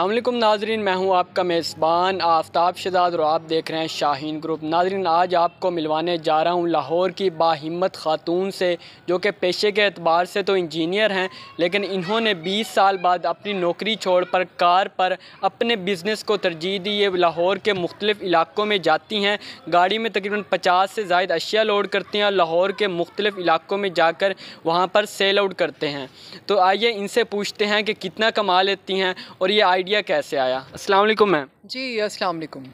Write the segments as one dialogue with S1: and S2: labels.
S1: अल्लाम नाजरीन मैं हूं आपका मेज़बान आफ्ताब शहजाद और आप देख रहे हैं शाहीन ग्रुप नाजरीन आज आपको मिलवाने जा रहा हूं लाहौर की बाहिम्मत खातून से जो कि पेशे के अतबार से तो इंजीनियर हैं लेकिन इन्होंने 20 साल बाद अपनी नौकरी छोड़ पर कार पर अपने बिज़नेस को तरजीह दी ये लाहौर के मुख्तलिफ़ इलाक़ों में जाती हैं गाड़ी में तकरीबन पचास से जायद अशिया लोड करती हैं और लाहौर के मुख्तलिफ़ इलाक़ों में जाकर वहाँ पर सेल आउट करते हैं तो आइए इनसे पूछते हैं कि कितना कमा लेती हैं और ये आई आइडिया कैसे आया अस्सलाम वालेकुम मैम जी अस्सलाम वालेकुम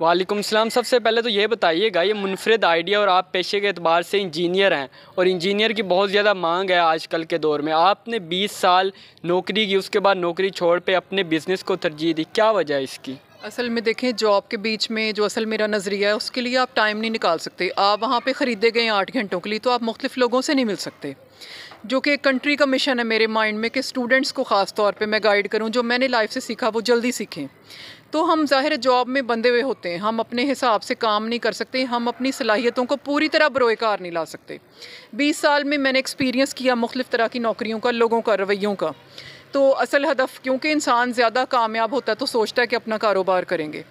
S1: वालेकुम सलाम सबसे पहले तो ये बताइएगा ये मुनफरद आइडिया और आप पेशे के अतबार से इंजीनियर हैं और इंजीनियर की बहुत ज़्यादा मांग है आजकल के दौर में आपने 20 साल नौकरी की उसके बाद नौकरी छोड़ पे अपने बिज़नेस को तरजीह दी क्या वजह है इसकी
S2: असल में देखें जॉब के बीच में जो असल मेरा नज़रिया है उसके लिए आप टाइम नहीं निकाल सकते आप वहाँ पर ख़रीदे गए आठ घंटों के लिए तो आप मुख्तफ लोगों से नहीं मिल सकते जो कि कंट्री का मिशन है मेरे माइंड में कि स्टूडेंट्स को ख़ास तौर पे मैं गाइड करूं जो मैंने लाइफ से सीखा वो जल्दी सीखें तो हम ज़ाहिर जॉब में बंधे हुए होते हैं हम अपने हिसाब से काम नहीं कर सकते हम अपनी सलाहियतों को पूरी तरह बरोकार नहीं ला सकते बीस साल में मैंने एक्सपीरियंस किया मुख्तफ तरह की नौकरियों का लोगों का रवैयों का तो असल हदफ क्योंकि इंसान ज़्यादा कामयाब होता है तो सोचता है कि अपना कारोबार करेंगे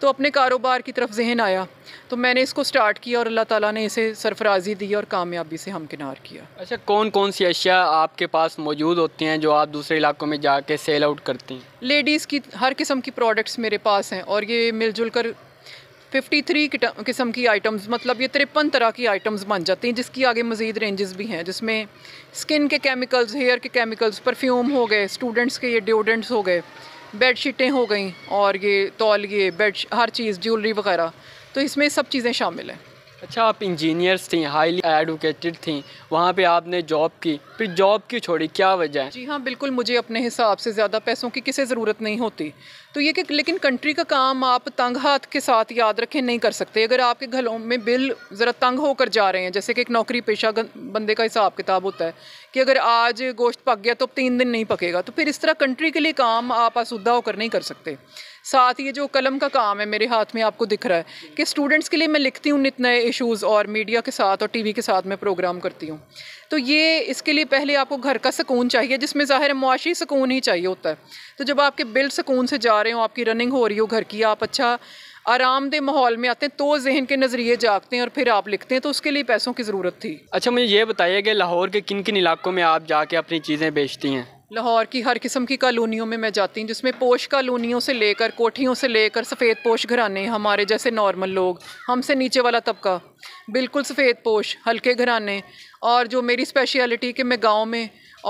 S2: तो अपने कारोबार की तरफ जहन आया तो मैंने इसको स्टार्ट किया और अल्लाह ताला ने इसे सरफराजी दी और कामयाबी से हमकिनार किया
S1: अच्छा कौन कौन सी अशिया आपके पास मौजूद होती हैं जो आप दूसरे इलाकों में जाके सेल आउट करती हैं
S2: लेडीज़ की हर किस्म की प्रोडक्ट्स मेरे पास हैं और ये मिलजुल कर 53 किस्म की आइटम्स मतलब ये तिरपन तरह की आइटम्स बन जाती हैं जिसकी आगे मज़ीद रेंजेस भी हैं जिसमें स्किन के केमिकल्स हेयर के केमिकल्स परफ्यूम हो गए स्टूडेंट्स के ये डिओडेंट्स हो गए बेड शीटें हो गई और ये ये बेड हर चीज़ ज्वेलरी वगैरह तो इसमें सब चीज़ें शामिल हैं
S1: अच्छा आप इंजीनियर्स थी हाईली एडवोकेटेड थी वहाँ पे आपने जॉब की फिर जॉब क्यों छोड़ी क्या वजह है जी
S2: हाँ बिल्कुल मुझे अपने हिसाब से ज़्यादा पैसों की किसी ज़रूरत नहीं होती तो ये कि लेकिन कंट्री का काम आप तंग हाथ के साथ याद रखें नहीं कर सकते अगर आपके घरों में बिल ज़रा तंग होकर जा रहे हैं जैसे कि एक नौकरी पेशा बंदे का हिसाब किताब होता है कि अगर आज गोश्त पक गया तो तीन दिन नहीं पकेगा तो फिर इस तरह कंट्री के लिए काम आप आसुदा होकर नहीं कर सकते साथ ये जो कलम का काम है मेरे हाथ में आपको दिख रहा है कि स्टूडेंट्स के लिए मैं लिखती हूँ नित नए इशूज़ और मीडिया के साथ और टी के साथ मैं प्रोग्राम करती हूँ तो ये इसके लिए पहले आपको घर का सुकून चाहिए जिसमें ज़ाहिर मुआशी सुकून ही चाहिए होता है तो जब आपके बिल सुकून से जा रहे हो आपकी रनिंग हो रही हो घर की आप अच्छा आरामदेह माहौल में आते हैं तो जहन के नज़रिए जागते हैं और फिर आप लिखते हैं तो उसके लिए पैसों की ज़रूरत थी
S1: अच्छा मुझे ये बताइए कि लाहौर के किन किन इलाकों में आप जाके अपनी चीज़ें बेचती हैं
S2: लाहौर की हर किस्म की कॉलोनियों में मैं जाती हूँ जिसमें पोश कॉलोनियों से लेकर कोठियों से लेकर सफ़ेद पोश घराने हमारे जैसे नॉर्मल लोग हमसे नीचे वाला तबका बिल्कुल सफ़ेद पोश हल्के घराने और जो मेरी स्पेशलिटी कि मैं गाँव में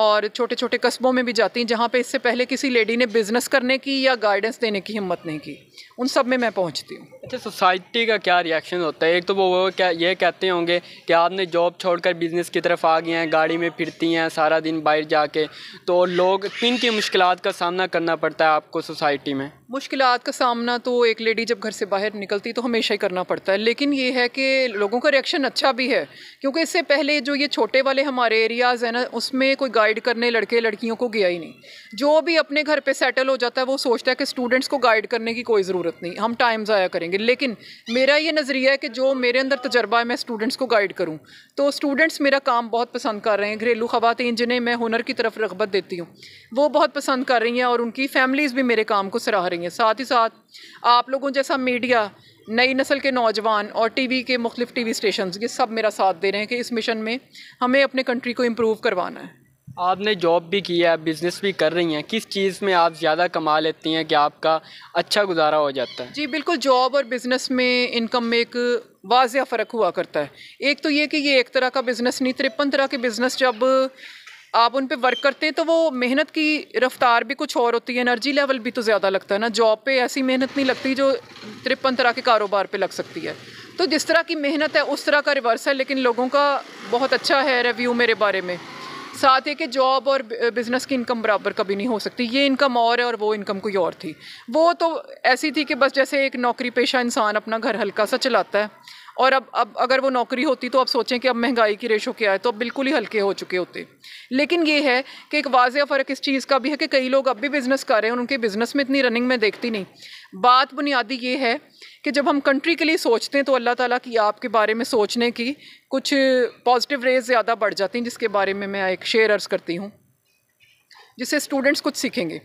S2: और छोटे छोटे कस्बों में भी जाती हैं जहाँ पे इससे पहले किसी लेडी ने बिज़नेस करने की या गाइडेंस देने की हिम्मत नहीं की उन सब में मैं पहुँचती हूँ
S1: अच्छा सोसाइटी का क्या रिएक्शन होता है एक तो वो वो क्या ये कहते होंगे कि आपने जॉब छोड़कर बिज़नेस की तरफ आ गई हैं गाड़ी में फिरती हैं सारा दिन बाहर जाके तो लोग किन की मुश्किल का सामना करना पड़ता है आपको सोसाइटी में
S2: मुश्किल का सामना तो एक लेडी जब घर से बाहर निकलती तो हमेशा ही करना पड़ता है लेकिन ये है कि लोगों का रिएक्शन अच्छा भी है क्योंकि इससे पहले जो ये छोटे वाले हमारे एरियाज़ हैं ना उसमें कोई गाइड करने लड़के लड़कियों को गया ही नहीं जो भी अपने घर पे सेटल हो जाता है वो सोचता है कि स्टूडेंट्स को गाइड करने की कोई ज़रूरत नहीं हम टाइम ज़ाया करेंगे लेकिन मेरा ये नज़रिया है कि जो मेरे अंदर तजर्बा है मैं स्टूडेंट्स को गाइड करूँ तो स्टूडेंट्स मेरा काम बहुत पसंद कर रहे हैं घरेलू ख़वान जिन्हें मैं हुनर की तरफ रगबत देती हूँ वो बहुत पसंद कर रही हैं और उनकी फैमिलीज़ भी मेरे काम को सराह रही हैं साथ ही साथ आप लोगों जैसा मीडिया नई नस्ल के नौजवान और टीवी के मुख्तफ टीवी स्टेशन ये सब मेरा साथ दे रहे हैं कि इस मिशन में हमें अपने कंट्री को इम्प्रूव करवाना है
S1: आपने जॉब भी की है बिज़नेस भी कर रही हैं किस चीज़ में आप ज़्यादा कमा लेती हैं कि आपका अच्छा गुजारा हो जाता है
S2: जी बिल्कुल जॉब और बिज़नेस में इनकम में एक वाजिया फ़र्क हुआ करता है एक तो ये कि ये एक तरह का बिज़नेस नहीं तिरपन तरह के बिज़नेस जब आप उन पर वर्क करते हैं तो वो मेहनत की रफ्तार भी कुछ और होती है एनर्जी लेवल भी तो ज़्यादा लगता है ना जॉब पर ऐसी मेहनत नहीं लगती जो तिरपन तरह के कारोबार पर लग सकती है तो जिस तरह की मेहनत है उस तरह का रिवर्स है लेकिन लोगों का बहुत अच्छा है रिव्यू मेरे बारे में साथ ये कि जॉब और बिज़नेस की इनकम बराबर कभी नहीं हो सकती ये इनकम और है और वो इनकम कोई और थी वो तो ऐसी थी कि बस जैसे एक नौकरी पेशा इंसान अपना घर हल्का सा चलाता है और अब अब अगर वो नौकरी होती तो अब सोचें कि अब महंगाई की रेशो क्या है तो अब बिल्कुल ही हल्के हो चुके होते लेकिन ये है कि एक वाज फ़र्क इस चीज़ का भी है कि कई लोग अब भी बिज़नेस कर रहे हैं उनके बिज़नेस में इतनी रनिंग में देखती नहीं बात बुनियादी ये है कि जब हम कंट्री के लिए सोचते हैं तो अल्लाह ताला की आपके बारे में सोचने की कुछ पॉजिटिव रेज ज़्यादा बढ़ जाती हैं जिसके बारे में मैं एक शेयर अर्ज़ करती हूँ जिससे स्टूडेंट्स कुछ सीखेंगे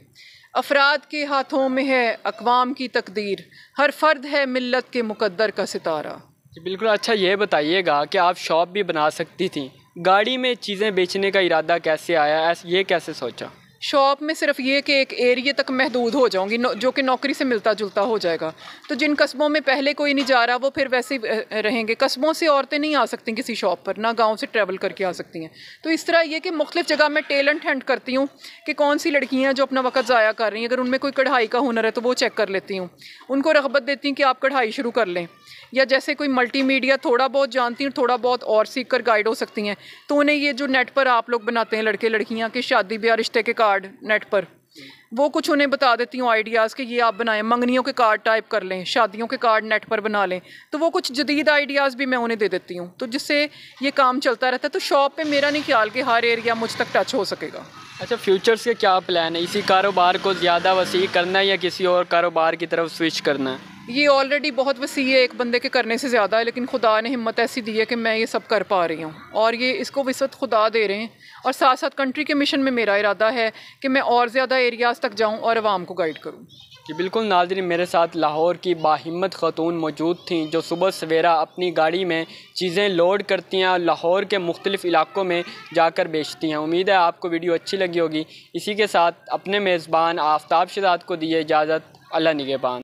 S2: अफराद के हाथों में है अकवाम की तकदीर हर फर्द है मिलत के मुकद्दर का सितारा
S1: जी बिल्कुल अच्छा ये बताइएगा कि आप शॉप भी बना सकती थी गाड़ी में चीज़ें बेचने का इरादा कैसे आया ये कैसे सोचा
S2: शॉप में सिर्फ ये कि एक एरिए तक महदूद हो जाऊंगी जो कि नौकरी से मिलता जुलता हो जाएगा तो जिन कस्बों में पहले कोई नहीं जा रहा वो फिर वैसे ही रहेंगे कस्बों से औरतें नहीं आ सकती किसी शॉप पर ना गांव से ट्रैवल करके आ सकती हैं तो इस तरह ये कि मुख्तफ जगह मैं टेलेंट हैंड करती हूँ कि कौन सी लड़कियाँ जो अपना वक्त ज़ाया कर रही हैं अगर उनमें कोई कढ़ाई का हुनर है तो वो चेक कर लेती हूँ उनको रगबत देती हूँ कि आप कढ़ाई शुरू कर लें या जैसे कोई मल्टीमीडिया थोड़ा बहुत जानती हैं थोड़ा बहुत और सीख कर गाइड हो सकती हैं तो उन्हें ये जो नेट पर आप लोग बनाते हैं लड़के लड़कियाँ के शादी ब्याह रिश्ते के कार्ड नेट पर वो कुछ उन्हें बता देती हूँ आइडियाज़ कि ये आप बनाएं मंगनियों के कार्ड टाइप कर लें शादियों के कार्ड नेट पर बना लें तो वो कुछ जदीद आइडियाज़ भी मैं उन्हें दे देती हूँ तो जिससे ये काम चलता रहता है तो शॉप पे मेरा नहीं ख्याल कि हर एरिया मुझ तक टच हो सकेगा
S1: अच्छा फ्यूचर्स के क्या प्लान है इसी कारोबार को ज़्यादा वसी करना है या किसी और कारोबार की तरफ स्विच करना है
S2: ये ऑलरेडी बहुत वसी है एक बंदे के करने से ज़्यादा है लेकिन खुदा ने हिम्मत ऐसी दी है कि मैं ये सब कर पा रही हूँ और ये इसको वसत खुदा दे रहे हैं और साथ साथ कंट्री के मिशन में मेरा इरादा है कि मैं और ज़्यादा एरियाज़ तक जाऊँ और आवाम को गाइड
S1: करूँ जी बिल्कुल नाजरी मेरे साथ लाहौर की बाहिम्मत खतून मौजूद थी जो सुबह सवेरा अपनी गाड़ी में चीज़ें लोड करती हैं और लाहौर के मुख्तलिफ़ इलाक़ों में जाकर बेचती हैं उम्मीद है आपको वीडियो अच्छी लगी होगी इसी के साथ अपने मेज़बान आफ्ताब शिदात को दिए इजाज़त अल्लाह निगेबान